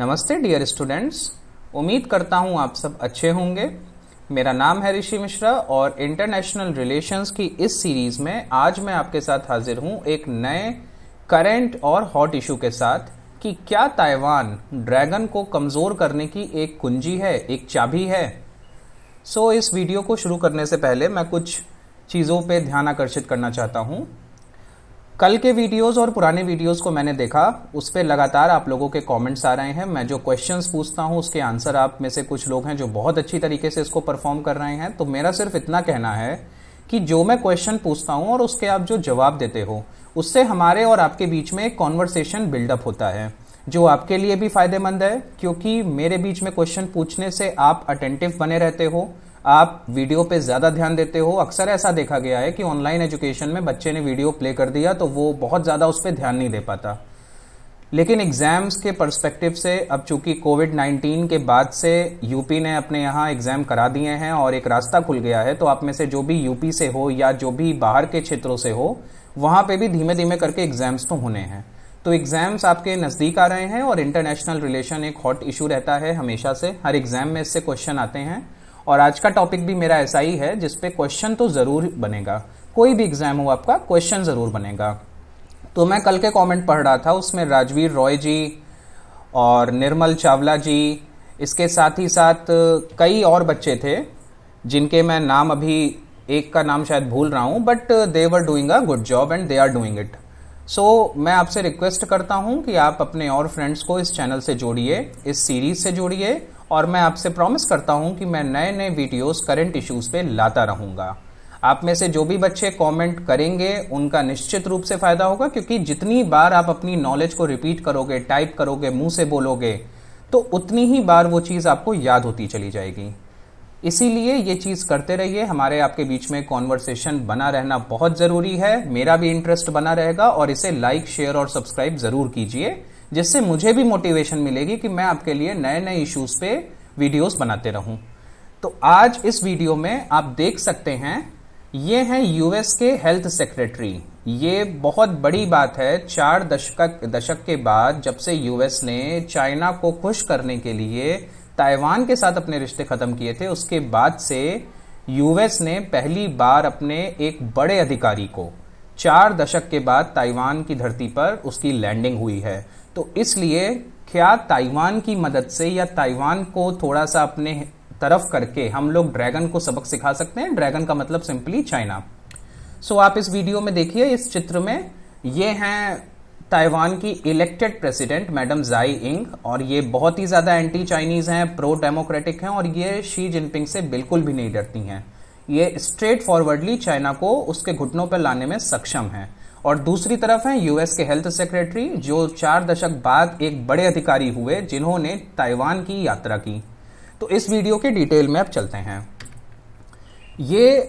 नमस्ते dear students उम्मीद करता हूँ आप सब अच्छे होंगे मेरा नाम है ऋषि मिश्रा और इंटरनेशनल रिलेशंस की इस सीरीज में आज मैं आपके साथ हाजिर हूँ एक नए करेंट और हॉट इशू के साथ कि क्या ताइवान ड्रैगन को कमज़ोर करने की एक कुंजी है एक चाबी है सो so, इस वीडियो को शुरू करने से पहले मैं कुछ चीज़ों पर ध्यान आकर्षित करना चाहता हूँ कल के वीडियोस और पुराने वीडियोस को मैंने देखा उस पर लगातार आप लोगों के कमेंट्स आ रहे हैं मैं जो क्वेश्चंस पूछता हूं उसके आंसर आप में से कुछ लोग हैं जो बहुत अच्छी तरीके से इसको परफॉर्म कर रहे हैं तो मेरा सिर्फ इतना कहना है कि जो मैं क्वेश्चन पूछता हूं और उसके आप जो जवाब देते हो उससे हमारे और आपके बीच में एक कॉन्वर्सेशन बिल्डअप होता है जो आपके लिए भी फायदेमंद है क्योंकि मेरे बीच में क्वेश्चन पूछने से आप अटेंटिव बने रहते हो आप वीडियो पे ज़्यादा ध्यान देते हो अक्सर ऐसा देखा गया है कि ऑनलाइन एजुकेशन में बच्चे ने वीडियो प्ले कर दिया तो वो बहुत ज़्यादा उस पर ध्यान नहीं दे पाता लेकिन एग्ज़ाम्स के पर्सपेक्टिव से अब चूंकि कोविड 19 के बाद से यूपी ने अपने यहाँ एग्ज़ाम करा दिए हैं और एक रास्ता खुल गया है तो आप में से जो भी यूपी से हो या जो भी बाहर के क्षेत्रों से हो वहाँ पे भी धीमे धीमे करके एग्ज़ाम्स तो होने हैं तो एग्ज़ाम्स आपके नज़दीक आ रहे हैं और इंटरनेशनल रिलेशन एक हॉट इशू रहता है हमेशा से हर एग्ज़ाम में इससे क्वेश्चन आते हैं और आज का टॉपिक भी मेरा ऐसा ही है जिसपे क्वेश्चन तो ज़रूर बनेगा कोई भी एग्जाम हो आपका क्वेश्चन ज़रूर बनेगा तो मैं कल के कमेंट पढ़ रहा था उसमें राजवीर रॉय जी और निर्मल चावला जी इसके साथ ही साथ कई और बच्चे थे जिनके मैं नाम अभी एक का नाम शायद भूल रहा हूँ but they were doing a good job and they are doing it so मैं आपसे रिक्वेस्ट करता हूँ कि आप अपने और फ्रेंड्स को इस चैनल से जोड़िए इस सीरीज से जोड़िए और मैं आपसे प्रॉमिस करता हूँ कि मैं नए नए वीडियोस करंट इश्यूज पे लाता रहूंगा आप में से जो भी बच्चे कमेंट करेंगे उनका निश्चित रूप से फायदा होगा क्योंकि जितनी बार आप अपनी नॉलेज को रिपीट करोगे टाइप करोगे मुंह से बोलोगे तो उतनी ही बार वो चीज़ आपको याद होती चली जाएगी इसीलिए ये चीज़ करते रहिए हमारे आपके बीच में कॉन्वर्सेशन बना रहना बहुत ज़रूरी है मेरा भी इंटरेस्ट बना रहेगा और इसे लाइक शेयर और सब्सक्राइब ज़रूर कीजिए जिससे मुझे भी मोटिवेशन मिलेगी कि मैं आपके लिए नए नए इश्यूज पे वीडियोस बनाते रहूं तो आज इस वीडियो में आप देख सकते हैं ये हैं यूएस के हेल्थ सेक्रेटरी ये बहुत बड़ी बात है चार दशक दशक के बाद जब से यूएस ने चाइना को खुश करने के लिए ताइवान के साथ अपने रिश्ते खत्म किए थे उसके बाद से यूएस ने पहली बार अपने एक बड़े अधिकारी को चार दशक के बाद ताइवान की धरती पर उसकी लैंडिंग हुई है तो इसलिए क्या ताइवान की मदद से या ताइवान को थोड़ा सा अपने तरफ करके हम लोग ड्रैगन को सबक सिखा सकते हैं ड्रैगन का मतलब सिंपली चाइना सो आप इस वीडियो में देखिए इस चित्र में ये हैं ताइवान की इलेक्टेड प्रेसिडेंट मैडम जाई इंग और ये बहुत ही ज़्यादा एंटी चाइनीज़ हैं प्रो डेमोक्रेटिक हैं और ये शी जिनपिंग से बिल्कुल भी नहीं डरती हैं ये स्ट्रेट फॉरवर्डली चाइना को उसके घुटनों पर लाने में सक्षम है और दूसरी तरफ है यूएस के हेल्थ सेक्रेटरी जो चार दशक बाद एक बड़े अधिकारी हुए जिन्होंने ताइवान की यात्रा की तो इस वीडियो के डिटेल में अब चलते हैं ये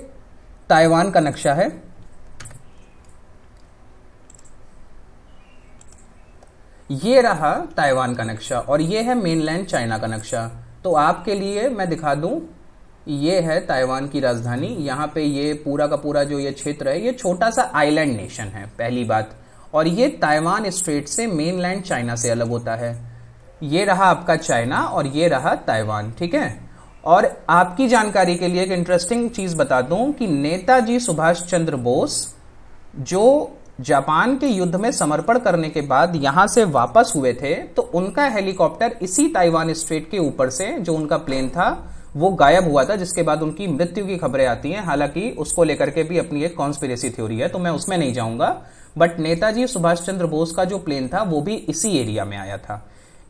ताइवान का नक्शा है ये रहा ताइवान का नक्शा और ये है मेनलैंड चाइना का नक्शा तो आपके लिए मैं दिखा दूं ये है ताइवान की राजधानी यहाँ पे ये पूरा का पूरा जो ये क्षेत्र है ये छोटा सा आइलैंड नेशन है पहली बात और ये ताइवान स्ट्रेट से मेनलैंड चाइना से अलग होता है ये रहा आपका चाइना और ये रहा ताइवान ठीक है और आपकी जानकारी के लिए एक इंटरेस्टिंग चीज बता दूं कि नेताजी सुभाष चंद्र बोस जो जापान के युद्ध में समर्पण करने के बाद यहां से वापस हुए थे तो उनका हेलीकॉप्टर इसी ताइवान स्ट्रेट के ऊपर से जो उनका प्लेन था वो गायब हुआ था जिसके बाद उनकी मृत्यु की खबरें आती हैं हालांकि उसको लेकर के भी अपनी एक कॉन्स्पिरेसी थ्योरी है तो मैं उसमें नहीं जाऊंगा बट नेताजी सुभाष चंद्र बोस का जो प्लेन था वो भी इसी एरिया में आया था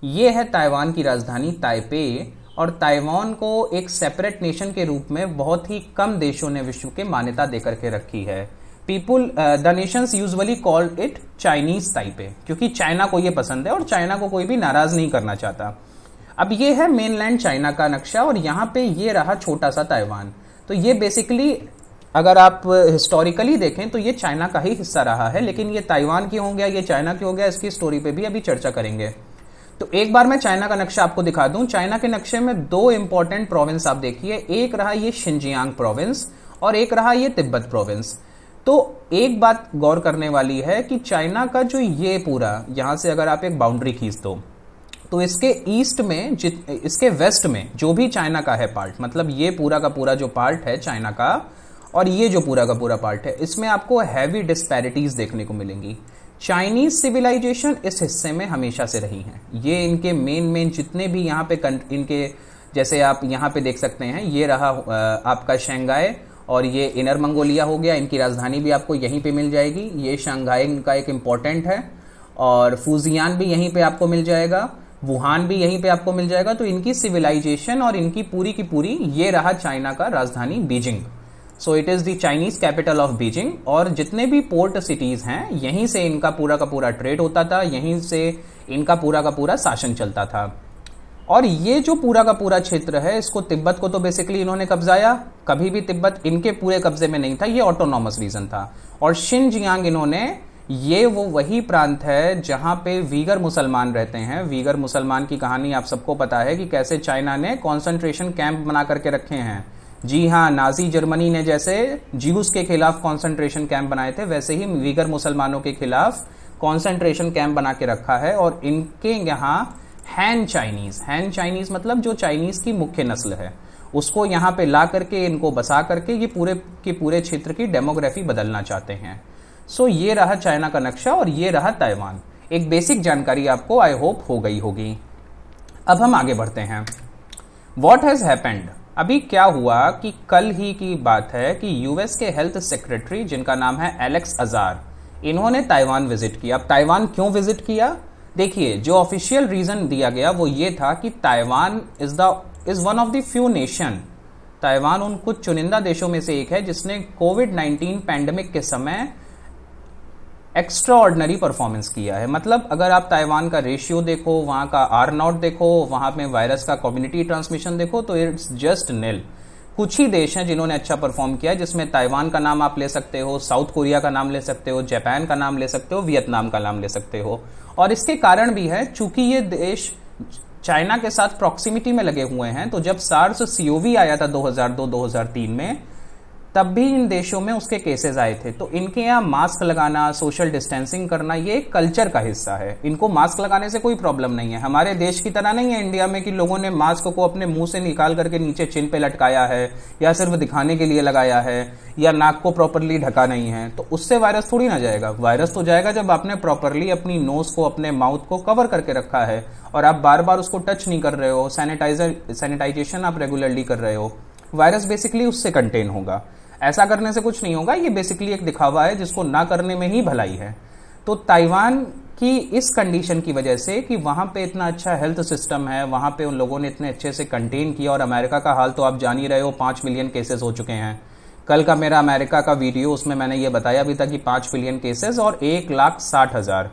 ये है ताइवान की राजधानी ताइपे और ताइवान को एक सेपरेट नेशन के रूप में बहुत ही कम देशों ने विश्व के मान्यता देकर के रखी है people the nations usually called it Chinese Taipei क्योंकि चाइना को यह पसंद है और चाइना को कोई भी नाराज नहीं करना चाहता अब ये है मेनलैंड चाइना का नक्शा और यहाँ पे ये रहा छोटा सा ताइवान तो ये बेसिकली अगर आप हिस्टोरिकली देखें तो ये चाइना का ही हिस्सा रहा है लेकिन ये ताइवान की हो गया ये चाइना की हो गया इसकी स्टोरी पे भी अभी चर्चा करेंगे तो एक बार मैं चाइना का नक्शा आपको दिखा दूं चाइना के नक्शे में दो इंपॉर्टेंट प्रोविंस आप देखिए एक रहा ये शिंजियांग प्रोविंस और एक रहा ये तिब्बत प्रोविंस तो एक बात गौर करने वाली है कि चाइना का जो ये पूरा यहां से अगर आप एक बाउंड्री खींच दो तो इसके ईस्ट में जित इसके वेस्ट में जो भी चाइना का है पार्ट मतलब ये पूरा का पूरा जो पार्ट है चाइना का और ये जो पूरा का पूरा पार्ट है इसमें आपको हैवी डिस्पैरिटीज देखने को मिलेंगी चाइनीज सिविलाइजेशन इस हिस्से में हमेशा से रही हैं ये इनके मेन मेन जितने भी यहाँ पे इनके जैसे आप यहाँ पे देख सकते हैं ये रहा आपका शंघाई और ये इनर मंगोलिया हो गया इनकी राजधानी भी आपको यहीं पे मिल जाएगी ये शंघाई इनका एक इम्पॉर्टेंट है और फूजियान भी यहीं पे आपको मिल जाएगा वुहान भी यहीं पे आपको मिल जाएगा तो इनकी सिविलाइजेशन और इनकी पूरी की पूरी ये रहा चाइना का राजधानी Beijing so it is the Chinese capital of Beijing और जितने भी पोर्ट सिटीज हैं यहीं से इनका पूरा का पूरा ट्रेड होता था यहीं से इनका पूरा का पूरा शासन चलता था और ये जो पूरा का पूरा क्षेत्र है इसको तिब्बत को तो बेसिकली इन्होंने कब्जाया कभी भी तिब्बत इनके पूरे कब्जे में नहीं था ये ऑटोनॉमस रीजन था और शिन जियांग इन्होंने ये वो वही प्रांत है जहां पे वीगर मुसलमान रहते हैं वीगर मुसलमान की कहानी आप सबको पता है कि कैसे चाइना ने कॉन्सेंट्रेशन कैंप बना करके रखे हैं जी हाँ नाजी जर्मनी ने जैसे जीवस के खिलाफ कॉन्सेंट्रेशन कैंप बनाए थे वैसे ही वीगर मुसलमानों के खिलाफ कॉन्सेंट्रेशन कैंप बना के रखा है और इनके यहाँ हैन चाइनीज हैन चाइनीज मतलब जो चाइनीज की मुख्य नस्ल है उसको यहाँ पे ला करके इनको बसा करके ये पूरे के पूरे क्षेत्र की डेमोग्राफी बदलना चाहते हैं सो ये रहा चाइना का नक्शा और ये रहा ताइवान एक बेसिक जानकारी आपको आई होप हो गई होगी अब हम आगे बढ़ते हैं वॉट हैज हैपेंड अभी क्या हुआ कि कल ही की बात है कि यूएस के हेल्थ सेक्रेटरी जिनका नाम है एलेक्स अजार इन्होंने ताइवान विजिट किया अब ताइवान क्यों विजिट किया देखिए जो ऑफिशियल रीजन दिया गया वो ये था कि Taiwan is the is one of the few nation Taiwan उन कुछ चुनिंदा देशों में से एक है जिसने कोविड 19 पैंडमिक के समय एक्स्ट्रा ऑर्डनरी परफॉर्मेंस किया है मतलब अगर आप ताइवान का रेशियो देखो वहाँ का आर नॉट देखो वहाँ पे वायरस का कम्युनिटी ट्रांसमिशन देखो तो इट्स जस्ट निल कुछ ही देश हैं जिन्होंने अच्छा परफॉर्म किया जिसमें ताइवान का नाम आप ले सकते हो साउथ कोरिया का नाम ले सकते हो जापान का नाम ले सकते हो वियतनाम का नाम ले सकते हो और इसके कारण भी है चूंकि ये देश चाइना के साथ प्रॉक्सिमिटी में लगे हुए हैं तो जब सार्स सीओवी आया था 2002-2003 में तब भी इन देशों में उसके केसेस आए थे तो इनके यहाँ मास्क लगाना सोशल डिस्टेंसिंग करना ये एक कल्चर का हिस्सा है इनको मास्क लगाने से कोई प्रॉब्लम नहीं है हमारे देश की तरह नहीं है इंडिया में कि लोगों ने मास्क को अपने मुंह से निकाल करके नीचे चिन पे लटकाया है या सिर्फ दिखाने के लिए लगाया है या नाक को प्रॉपरली ढका नहीं है तो उससे वायरस थोड़ी ना जाएगा वायरस तो जाएगा जब आपने प्रॉपरली अपनी नोज को अपने माउथ को कवर करके रखा है और आप बार बार उसको टच नहीं कर रहे हो सैनिटाइजर सैनिटाइजेशन आप रेगुलरली कर रहे हो वायरस बेसिकली उससे कंटेन होगा ऐसा करने से कुछ नहीं होगा ये बेसिकली एक दिखावा है जिसको ना करने में ही भलाई है तो ताइवान की इस कंडीशन की वजह से कि वहां पे इतना अच्छा हेल्थ सिस्टम है वहां पे उन लोगों ने इतने अच्छे से कंटेन किया और अमेरिका का हाल तो आप जान ही रहे हो पांच मिलियन केसेस हो चुके हैं कल का मेरा अमेरिका का वीडियो उसमें मैंने ये बताया भी था कि पांच मिलियन केसेस और एक लाख साठ हजार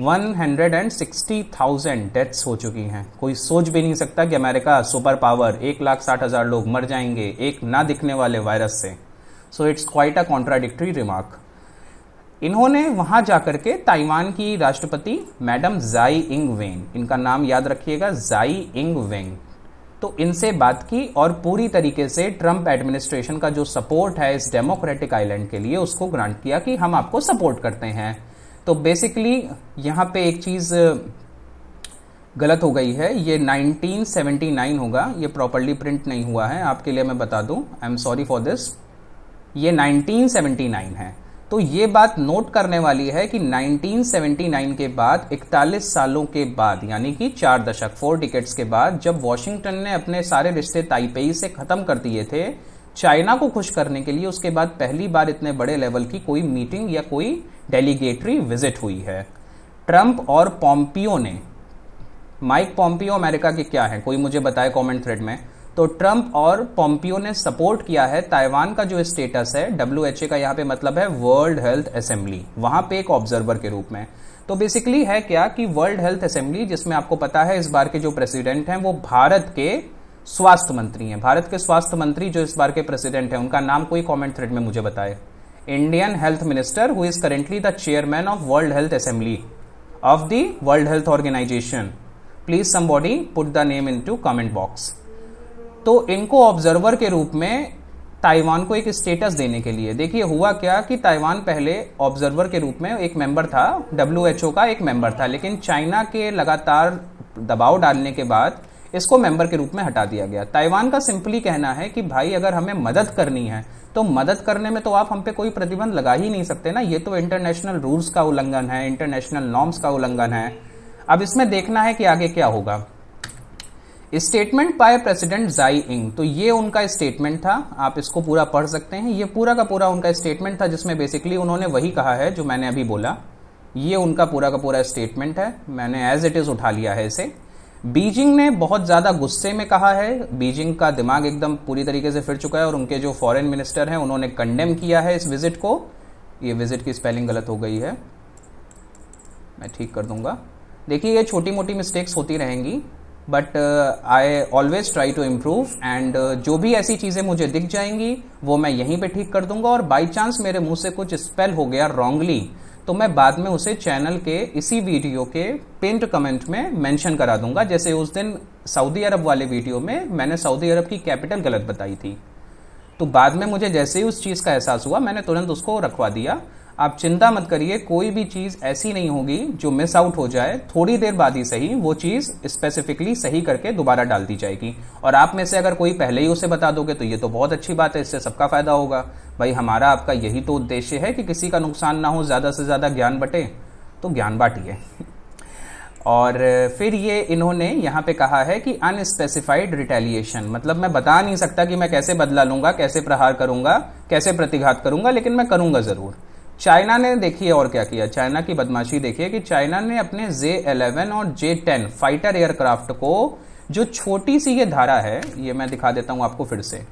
one hundred and sixty thousand deaths हो चुकी हैं कोई सोच भी नहीं सकता कि अमेरिका सुपर पावर एक लाख साठ हजार लोग मर जाएंगे एक ना दिखने वाले वायरस से so it's quite a contradictory remark इन्होंने वहां जाकर के ताइवान की राष्ट्रपति मैडम जाई इंग वेंग इनका नाम याद रखिएगा जाई इंग वेंग तो इनसे बात की और पूरी तरीके से ट्रंप एडमिनिस्ट्रेशन का जो सपोर्ट है इस डेमोक्रेटिक आइलैंड के लिए उसको ग्रांट किया कि हम आपको सपोर्ट करते हैं तो बेसिकली यहां पे एक चीज गलत हो गई है ये 1979 होगा ये प्रॉपरली प्रिंट नहीं हुआ है आपके लिए मैं बता दूं I am sorry for this ये 1979 है तो ये बात नोट करने वाली है कि 1979 के बाद 41 सालों के बाद यानी कि चार दशक फोर टिकट्स के बाद जब वॉशिंगटन ने अपने सारे रिश्ते ताइपेई से खत्म कर दिए थे चाइना को खुश करने के लिए उसके बाद पहली बार इतने बड़े लेवल की कोई मीटिंग या कोई डेलीगेटरी विजिट हुई है ट्रंप और पॉम्पियो ने माइक पॉम्पियो अमेरिका के क्या है कोई मुझे बताए कमेंट थ्रेड में तो ट्रंप और पॉम्पियो ने सपोर्ट किया है ताइवान का जो स्टेटस है डब्ल्यू का यहाँ पे मतलब है वर्ल्ड हेल्थ असेंबली वहां पे एक ऑब्जर्वर के रूप में तो बेसिकली है क्या कि वर्ल्ड हेल्थ असेंबली जिसमें आपको पता है इस बार के जो प्रेसिडेंट हैं वो भारत के स्वास्थ्य मंत्री हैं भारत के स्वास्थ्य मंत्री जो इस बार के प्रेसिडेंट हैं उनका नाम कोई कमेंट थ्रेड में मुझे बताए Indian health minister who is currently the chairman of World Health Assembly of the World Health Organization please somebody put the name into comment box तो इनको ऑब्जर्वर के रूप में ताइवान को एक स्टेटस देने के लिए देखिए हुआ क्या कि ताइवान पहले ऑब्जर्वर के रूप में एक मेंबर था डब्ल्यू का एक मेंबर था लेकिन चाइना के लगातार दबाव डालने के बाद इसको मेंबर के रूप में हटा दिया गया ताइवान का सिंपली कहना है कि भाई अगर हमें मदद करनी है तो मदद करने में तो आप हम पे कोई प्रतिबंध लगा ही नहीं सकते ना ये तो इंटरनेशनल रूल्स का उल्लंघन है इंटरनेशनल नॉर्म्स का उल्लंघन है अब इसमें देखना है कि आगे क्या होगा स्टेटमेंट बाय प्रेसिडेंट जाई इंग तो ये उनका स्टेटमेंट था आप इसको पूरा पढ़ सकते हैं ये पूरा का पूरा उनका स्टेटमेंट था जिसमें बेसिकली उन्होंने वही कहा है जो मैंने अभी बोला ये उनका पूरा का पूरा स्टेटमेंट है मैंने एज इट इज उठा लिया है इसे बीजिंग ने बहुत ज़्यादा गुस्से में कहा है बीजिंग का दिमाग एकदम पूरी तरीके से फिर चुका है और उनके जो फॉरेन मिनिस्टर हैं उन्होंने कंडेम किया है इस विजिट को ये विजिट की स्पेलिंग गलत हो गई है मैं ठीक कर दूंगा देखिए ये छोटी मोटी मिस्टेक्स होती रहेंगी but I always try to improve and जो भी ऐसी चीज़ें मुझे दिख जाएंगी वो मैं यहीं पे ठीक कर दूंगा और बाई चांस मेरे मुंह से कुछ स्पेल हो गया रॉन्गली तो मैं बाद में उसे चैनल के इसी वीडियो के पेंट कमेंट में मेंशन करा दूंगा जैसे उस दिन सऊदी अरब वाले वीडियो में मैंने सऊदी अरब की कैपिटल गलत बताई थी तो बाद में मुझे जैसे ही उस चीज़ का एहसास हुआ मैंने तुरंत उसको रखवा दिया आप चिंता मत करिए कोई भी चीज ऐसी नहीं होगी जो मिस आउट हो जाए थोड़ी देर बाद ही सही वो चीज स्पेसिफिकली सही करके दोबारा डाल दी जाएगी और आप में से अगर कोई पहले ही उसे बता दोगे तो ये तो बहुत अच्छी बात है इससे सबका फायदा होगा भाई हमारा आपका यही तो उद्देश्य है कि किसी का नुकसान ना हो ज्यादा से ज्यादा ज्ञान बटे तो ज्ञान बांटिए और फिर ये इन्होंने यहाँ पे कहा है कि अनस्पेसिफाइड रिटेलिएशन मतलब मैं बता नहीं सकता कि मैं कैसे बदला लूंगा कैसे प्रहार करूंगा कैसे प्रतिघात करूंगा लेकिन मैं करूंगा जरूर चाइना ने देखिए और क्या किया चाइना की बदमाशी देखिए कि चाइना ने अपने जे इलेवन और जे टेन फाइटर एयरक्राफ्ट को जो छोटी सी ये धारा है ये मैं दिखा देता हूं आपको फिर से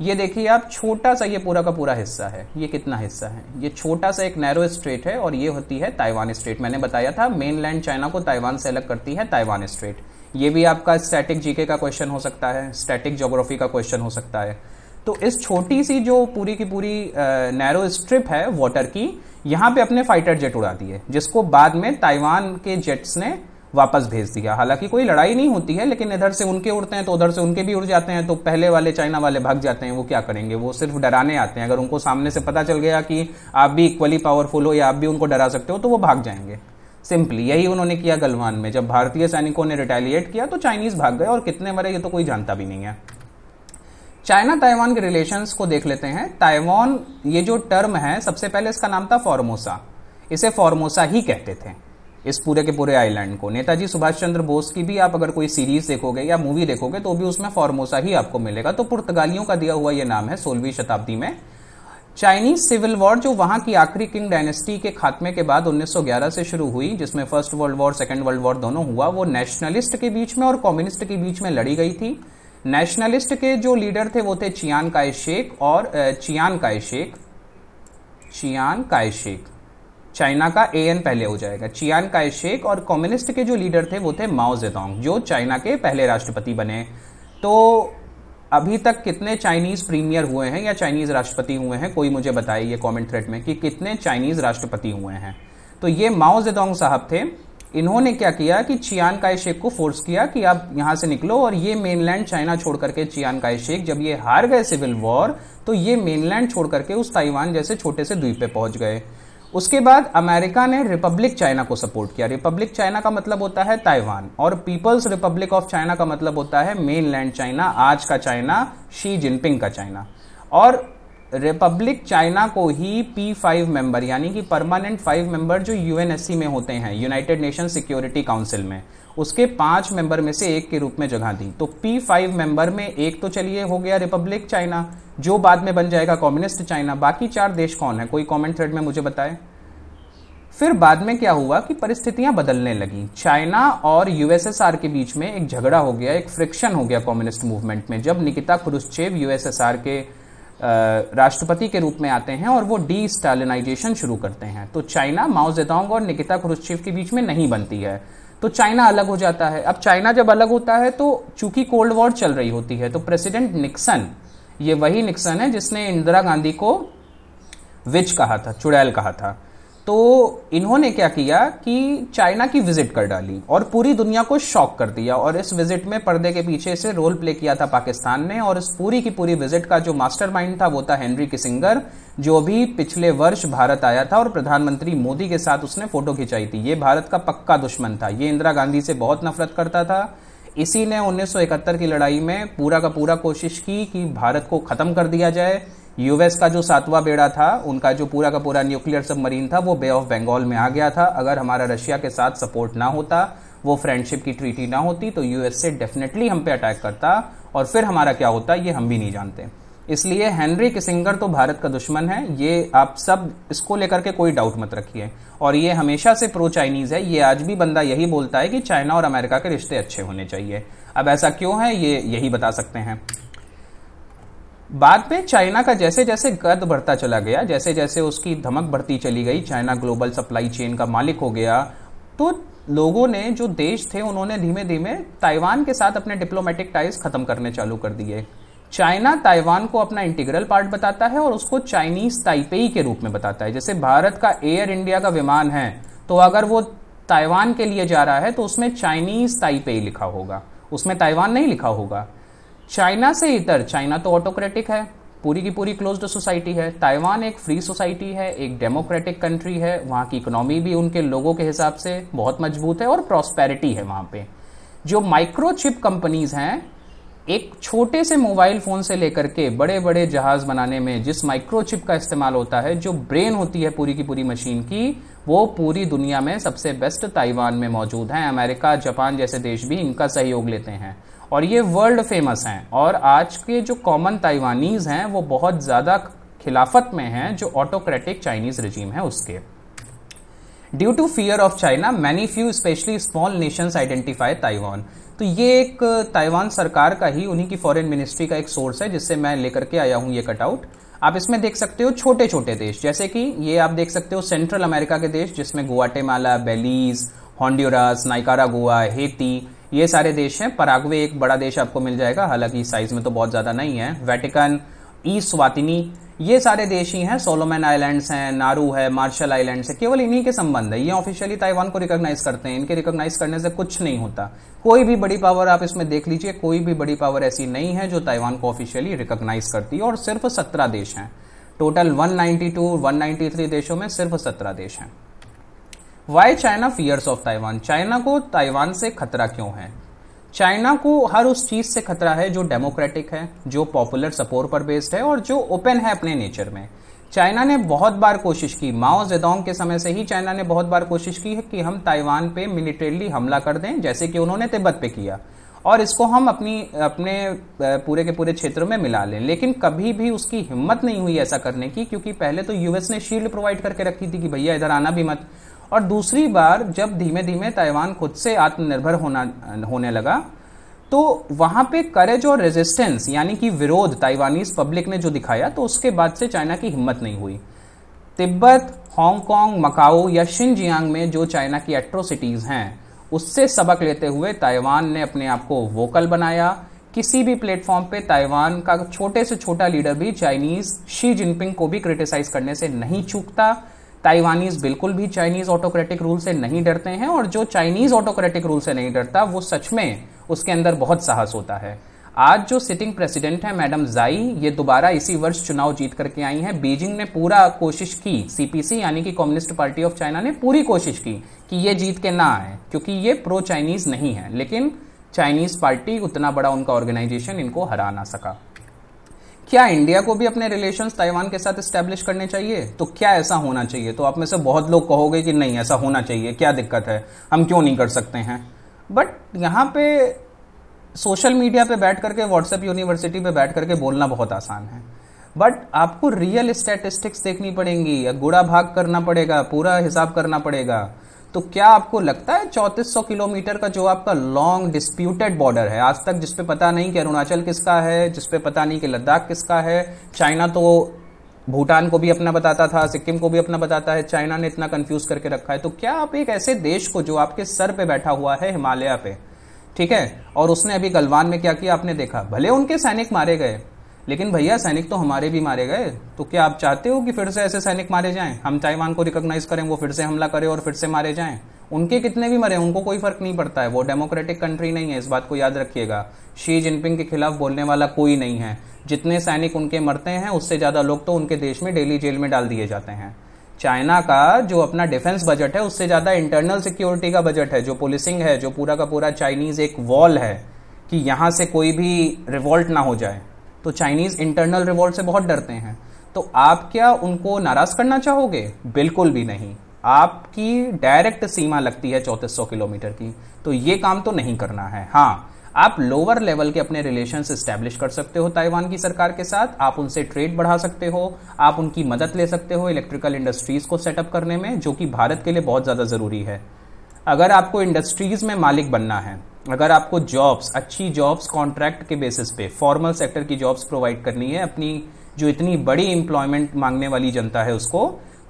ये देखिए आप छोटा सा ये पूरा का पूरा हिस्सा है ये कितना हिस्सा है ये छोटा सा एक नैरो स्ट्रेट है और ये होती है ताइवान स्ट्रेट मैंने बताया था मेनलैंड चाइना को ताइवान से अलग करती है ताइवान स्ट्रेट ये भी आपका स्टैटिक जीके का क्वेश्चन हो सकता है स्टैटिक जोग्राफी का क्वेश्चन हो सकता है तो इस छोटी सी जो पूरी की पूरी नैरो स्ट्रिप है वाटर की यहां पे अपने फाइटर जेट उड़ा दिए जिसको बाद में ताइवान के जेट्स ने वापस भेज दिया हालांकि कोई लड़ाई नहीं होती है लेकिन इधर से उनके उड़ते हैं तो उधर से उनके भी उड़ जाते हैं तो पहले वाले चाइना वाले भाग जाते हैं वो क्या करेंगे वो सिर्फ डराने आते हैं अगर उनको सामने से पता चल गया कि आप भी इक्वली पावरफुल हो या आप भी उनको डरा सकते हो तो वो भाग जाएंगे सिंपली यही उन्होंने किया गलवान में जब भारतीय सैनिकों ने रिटेलिएट किया तो चाइनीज भाग गए और कितने मरे ये तो कोई जानता भी नहीं है चाइना ताइवान के रिलेशंस को देख लेते हैं ताइवान ये जो टर्म है सबसे पहले इसका नाम था फॉर्मोसा इसे फॉर्मोसा ही कहते थे इस पूरे के पूरे आइलैंड को नेताजी सुभाष चंद्र बोस की भी आप अगर कोई सीरीज देखोगे या मूवी देखोगे तो भी उसमें फॉर्मोसा ही आपको मिलेगा तो पुर्तगालियों का दिया हुआ यह नाम है सोलहवीं शताब्दी में चाइनीज सिविल वॉर जो वहां की आखिरी किंग डायनेस्टी के खात्मे के बाद 1911 से शुरू हुई जिसमें first world war second world war दोनों हुआ वो नेशनलिस्ट के बीच में और कम्युनिस्ट के बीच में लड़ी गई थी नेशनलिस्ट के जो लीडर थे वो थे चियान काय शेख और चियान काय शेख चियान काय शेख चाइना का ए एन पहले हो जाएगा चियान काय शेख और कम्युनिस्ट के जो लीडर थे वो थे माओ जेदोंग जो चाइना के पहले राष्ट्रपति बने तो अभी तक कितने चाइनीज प्रीमियर हुए हैं या चाइनीज राष्ट्रपति हुए हैं कोई मुझे बताइए कमेंट थ्रेड में कि कितने चाइनीज राष्ट्रपति हुए हैं तो ये माओ जेदोंग साहब थे इन्होंने क्या किया कि चियान काय शेख को फोर्स किया कि आप यहां से निकलो और ये मेनलैंड चाइना छोड़ करके चियान काय शेख जब ये हार गए सिविल वॉर तो ये मेनलैंड छोड़ करके उस ताइवान जैसे छोटे से द्वीप पे पहुंच गए उसके बाद अमेरिका ने रिपब्लिक चाइना को सपोर्ट किया रिपब्लिक चाइना का मतलब होता है ताइवान और पीपल्स रिपब्लिक ऑफ चाइना का मतलब होता है मेनलैंड चाइना आज का चाइना शी जिनपिंग का चाइना और रिपब्लिक चाइना को ही पी फाइव मेंबर यानी कि परमानेंट फाइव मेंबर जो यूएनएससी में होते हैं यूनाइटेड नेशन सिक्योरिटी काउंसिल में उसके पांच मेंबर में से एक के रूप में जगह दी तो पी फाइव मेंबर में एक तो चलिए हो गया रिपब्लिक चाइना जो बाद में बन जाएगा कम्युनिस्ट चाइना बाकी चार देश कौन है कोई कॉमेंट थ्रेड में मुझे बताए फिर बाद में क्या हुआ कि परिस्थितियां बदलने लगी चाइना और यूएसएसआर के बीच में एक झगड़ा हो गया एक फ्रिक्शन हो गया कम्युनिस्ट मूवमेंट में जब निकिता क्रुश्चेव यूएसएसआर के राष्ट्रपति के रूप में आते हैं और वो डी स्टालिनाइजेशन शुरू करते हैं तो चाइना माओ और निकिता क्रुश्चिव के बीच में नहीं बनती है तो चाइना अलग हो जाता है अब चाइना जब अलग होता है तो चूंकि कोल्ड वॉर चल रही होती है तो प्रेसिडेंट निक्सन ये वही निक्सन है जिसने इंदिरा गांधी को विच कहा था चुड़ैल कहा था तो इन्होंने क्या किया कि चाइना की विजिट कर डाली और पूरी दुनिया को शॉक कर दिया और इस विजिट में पर्दे के पीछे से रोल प्ले किया था पाकिस्तान ने और इस पूरी की पूरी विजिट का जो मास्टरमाइंड था वो था हेनरी किसिंगर जो भी पिछले वर्ष भारत आया था और प्रधानमंत्री मोदी के साथ उसने फोटो खिंचाई थी ये भारत का पक्का दुश्मन था ये इंदिरा गांधी से बहुत नफरत करता था इसी ने उन्नीस की लड़ाई में पूरा का पूरा कोशिश की कि भारत को खत्म कर दिया जाए यूएस का जो सातवां बेड़ा था उनका जो पूरा का पूरा न्यूक्लियर सबमरीन था वो बे ऑफ बंगाल में आ गया था अगर हमारा रशिया के साथ सपोर्ट ना होता वो फ्रेंडशिप की ट्रीटी ना होती तो यूएस से डेफिनेटली हम पे अटैक करता और फिर हमारा क्या होता ये हम भी नहीं जानते इसलिए हेनरी किसिंगर तो भारत का दुश्मन है ये आप सब इसको लेकर के कोई डाउट मत रखिए और ये हमेशा से प्रो चाइनीज है ये आज भी बंदा यही बोलता है कि चाइना और अमेरिका के रिश्ते अच्छे होने चाहिए अब ऐसा क्यों है ये यही बता सकते हैं बाद में चाइना का जैसे जैसे कद बढ़ता चला गया जैसे जैसे उसकी धमक बढ़ती चली गई चाइना ग्लोबल सप्लाई चेन का मालिक हो गया तो लोगों ने जो देश थे उन्होंने धीमे धीमे ताइवान के साथ अपने डिप्लोमेटिक टाइज खत्म करने चालू कर दिए चाइना ताइवान को अपना इंटीग्रल पार्ट बताता है और उसको चाइनीज ताइपेई के रूप में बताता है जैसे भारत का एयर इंडिया का विमान है तो अगर वो ताइवान के लिए जा रहा है तो उसमें चाइनीज ताइपेई लिखा होगा उसमें ताइवान नहीं लिखा होगा चाइना से इतर चाइना तो ऑटोक्रेटिक है पूरी की पूरी क्लोज्ड सोसाइटी है ताइवान एक फ्री सोसाइटी है एक डेमोक्रेटिक कंट्री है वहां की इकोनॉमी भी उनके लोगों के हिसाब से बहुत मजबूत है और प्रॉस्पेरिटी है वहाँ पे जो माइक्रोचिप कंपनीज हैं एक छोटे से मोबाइल फोन से लेकर के बड़े बड़े जहाज बनाने में जिस माइक्रोचिप का इस्तेमाल होता है जो ब्रेन होती है पूरी की पूरी मशीन की वो पूरी दुनिया में सबसे बेस्ट ताइवान में मौजूद है अमेरिका जापान जैसे देश भी इनका सहयोग लेते हैं और ये वर्ल्ड फेमस हैं और आज के जो कॉमन ताइवानीज़ हैं वो बहुत ज़्यादा खिलाफत में हैं जो ऑटोक्रेटिक चाइनीज़ रिजीम है उसके due to fear of China many few specially small nations identify Taiwan तो ये एक ताइवान सरकार का ही उन्हीं की फॉरेन मिनिस्ट्री का एक सोर्स है जिससे मैं लेकर के आया हूं ये कटआउट आप इसमें देख सकते हो छोटे छोटे देश जैसे कि ये आप देख सकते हो सेंट्रल अमेरिका के देश जिसमें गुआटेमाला बेलीज हॉन्ड्यूरास नाइकारा गोवा हेती ये सारे देश हैं पराग्वे एक बड़ा देश आपको मिल जाएगा हालांकि साइज में तो बहुत ज्यादा नहीं है वेटिकन ई स्वातिनी ये सारे देश ही हैं सोलोमैन आइलैंड्स हैं नारू है मार्शल आइलैंड्स है केवल इन्हीं के संबंध है ये ऑफिशियली ताइवान को रिकॉग्नाइज करते हैं इनके रिकॉग्नाइज करने से कुछ नहीं होता कोई भी बड़ी पावर आप इसमें देख लीजिए कोई भी बड़ी पावर ऐसी नहीं है जो ताइवान को ऑफिशियली रिकॉग्नाइज करती है और सिर्फ सत्रह देश हैं टोटल 192, 193 देशों में सिर्फ सत्रह देश हैं why China fears of Taiwan China को ताइवान से खतरा क्यों है चाइना को हर उस चीज से खतरा है जो डेमोक्रेटिक है जो पॉपुलर सपोर्ट पर बेस्ड है और जो ओपन है अपने नेचर में चाइना ने बहुत बार कोशिश की माओ जेदोंग के समय से ही चाइना ने बहुत बार कोशिश की है कि हम ताइवान पे मिलिट्रेली हमला कर दें जैसे कि उन्होंने तिब्बत पे किया और इसको हम अपनी अपने पूरे के पूरे क्षेत्र में मिला लें लेकिन कभी भी उसकी हिम्मत नहीं हुई ऐसा करने की क्योंकि पहले तो यूएस ने शील्ड प्रोवाइड करके रखी थी कि भैया इधर आना भी मत और दूसरी बार जब धीमे धीमे ताइवान खुद से आत्मनिर्भर होना होने लगा तो वहां पे करेज और रेजिस्टेंस यानी कि विरोध ताइवानीज पब्लिक ने जो दिखाया तो उसके बाद से चाइना की हिम्मत नहीं हुई तिब्बत हांगकांग मकाओ या शिनजियांग में जो चाइना की एट्रोसिटीज हैं उससे सबक लेते हुए ताइवान ने अपने आप को वोकल बनाया किसी भी प्लेटफॉर्म पे ताइवान का छोटे से छोटा लीडर भी चाइनीज शी जिनपिंग को भी क्रिटिसाइज करने से नहीं चूकता ताइवानीज बिल्कुल भी चाइनीज ऑटोक्रेटिक रूल से नहीं डरते हैं और जो चाइनीज ऑटोक्रेटिक रूल से नहीं डरता वो सच में उसके अंदर बहुत साहस होता है आज जो सिटिंग प्रेसिडेंट है मैडम जाई ये दोबारा इसी वर्ष चुनाव जीत करके आई हैं बीजिंग ने पूरा कोशिश की सीपीसी यानी कि कम्युनिस्ट पार्टी ऑफ चाइना ने पूरी कोशिश की कि ये जीत के ना आए क्योंकि ये प्रो चाइनीज नहीं है लेकिन चाइनीज पार्टी उतना बड़ा उनका ऑर्गेनाइजेशन इनको हरा ना सका क्या इंडिया को भी अपने रिलेशन ताइवान के साथ स्टैब्लिश करने चाहिए तो क्या ऐसा होना चाहिए तो आप में से बहुत लोग कहोगे कि नहीं ऐसा होना चाहिए क्या दिक्कत है हम क्यों नहीं कर सकते हैं बट यहाँ पे सोशल मीडिया पे बैठ करके व्हाट्सएप यूनिवर्सिटी पे बैठ करके बोलना बहुत आसान है बट आपको रियल स्टैटिस्टिक्स देखनी पड़ेंगी या गुड़ा भाग करना पड़ेगा पूरा हिसाब करना पड़ेगा तो क्या आपको लगता है 3400 किलोमीटर का जो आपका लॉन्ग डिस्प्यूटेड बॉर्डर है आज तक जिसपे पता नहीं कि अरुणाचल किसका है जिसपे पता नहीं कि लद्दाख किसका है चाइना तो भूटान को भी अपना बताता था सिक्किम को भी अपना बताता है चाइना ने इतना कंफ्यूज करके रखा है तो क्या आप एक ऐसे देश को जो आपके सर पे बैठा हुआ है हिमालय पे ठीक है और उसने अभी गलवान में क्या किया आपने देखा भले उनके सैनिक मारे गए लेकिन भैया सैनिक तो हमारे भी मारे गए तो क्या आप चाहते हो कि फिर से ऐसे सैनिक मारे जाएं हम ताइवान को रिकॉग्नाइज करें वो फिर से हमला करें और फिर से मारे जाएं उनके कितने भी मरे उनको कोई फर्क नहीं पड़ता है वो डेमोक्रेटिक कंट्री नहीं है इस बात को याद रखिएगा शी जिनपिंग के खिलाफ बोलने वाला कोई नहीं है जितने सैनिक उनके मरते हैं उससे ज्यादा लोग तो उनके देश में डेली जेल में डाल दिए जाते हैं चाइना का जो अपना डिफेंस बजट है उससे ज्यादा इंटरनल सिक्योरिटी का बजट है जो पुलिसिंग है जो पूरा का पूरा चाइनीज एक वॉल है कि यहां से कोई भी रिवॉल्ट ना हो जाए तो चाइनीज इंटरनल रिवॉल्ट से बहुत डरते हैं तो आप क्या उनको नाराज करना चाहोगे बिल्कुल भी नहीं आपकी डायरेक्ट सीमा लगती है चौतीस किलोमीटर की तो ये काम तो नहीं करना है हाँ आप लोअर लेवल के अपने रिलेशन स्टैब्लिश कर सकते हो ताइवान की सरकार के साथ आप उनसे ट्रेड बढ़ा सकते हो आप उनकी मदद ले सकते हो इलेक्ट्रिकल इंडस्ट्रीज को सेटअप करने में जो कि भारत के लिए बहुत ज़्यादा ज़रूरी है अगर आपको इंडस्ट्रीज में मालिक बनना है अगर आपको जॉब्स अच्छी जॉब्स कॉन्ट्रैक्ट के बेसिस पे फॉर्मल सेक्टर की जॉब्स प्रोवाइड करनी है अपनी जो इतनी बड़ी एम्प्लॉयमेंट मांगने वाली जनता है उसको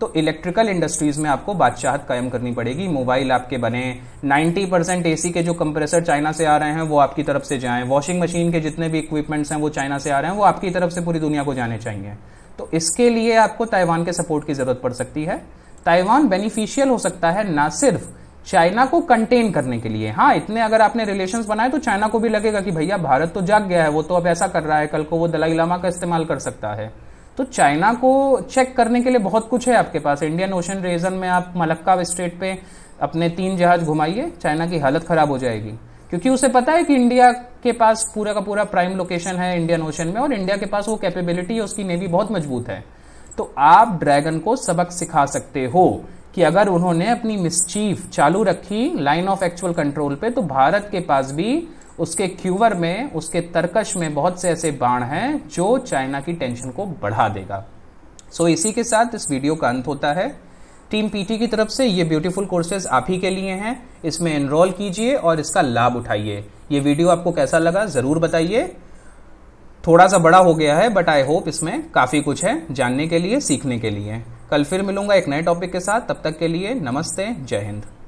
तो इलेक्ट्रिकल इंडस्ट्रीज में आपको बादशाहत कायम करनी पड़ेगी मोबाइल आपके बने 90 परसेंट एसी के जो कंप्रेसर चाइना से आ रहे हैं वो आपकी तरफ से जाएं वॉशिंग मशीन के जितने भी इक्विपमेंट्स हैं वो चाइना से आ रहे हैं वो आपकी तरफ से पूरी दुनिया को जाने चाहिए तो इसके लिए आपको ताइवान के सपोर्ट की जरूरत पड़ सकती है ताइवान बेनिफिशियल हो सकता है ना सिर्फ चाइना को कंटेन करने के लिए हाँ इतने अगर आपने रिलेशंस बनाए तो चाइना को भी लगेगा कि भैया भारत तो जाग गया है वो तो अब ऐसा कर रहा है कल को वो दलाई लामा का इस्तेमाल कर सकता है तो चाइना को चेक करने के लिए बहुत कुछ है आपके पास इंडियन ओशन रीजन में आप मलक्का स्टेट पे अपने तीन जहाज घुमाइए चाइना की हालत खराब हो जाएगी क्योंकि उसे पता है कि इंडिया के पास पूरा का पूरा प्राइम लोकेशन है इंडियन ओशन में और इंडिया के पास वो कैपेबिलिटी है उसकी नेवी बहुत मजबूत है तो आप ड्रैगन को सबक सिखा सकते हो कि अगर उन्होंने अपनी मिसचीफ चालू रखी लाइन ऑफ एक्चुअल कंट्रोल पे तो भारत के पास भी उसके क्यूवर में उसके तर्कश में बहुत से ऐसे बाण हैं जो चाइना की टेंशन को बढ़ा देगा सो so, इसी के साथ इस वीडियो का अंत होता है टीम पीटी की तरफ से ये ब्यूटीफुल कोर्सेज आप ही के लिए हैं इसमें एनरोल कीजिए और इसका लाभ उठाइए ये वीडियो आपको कैसा लगा जरूर बताइए थोड़ा सा बड़ा हो गया है बट आई होप इसमें काफी कुछ है जानने के लिए सीखने के लिए कल फिर मिलूंगा एक नए टॉपिक के साथ तब तक के लिए नमस्ते जय हिंद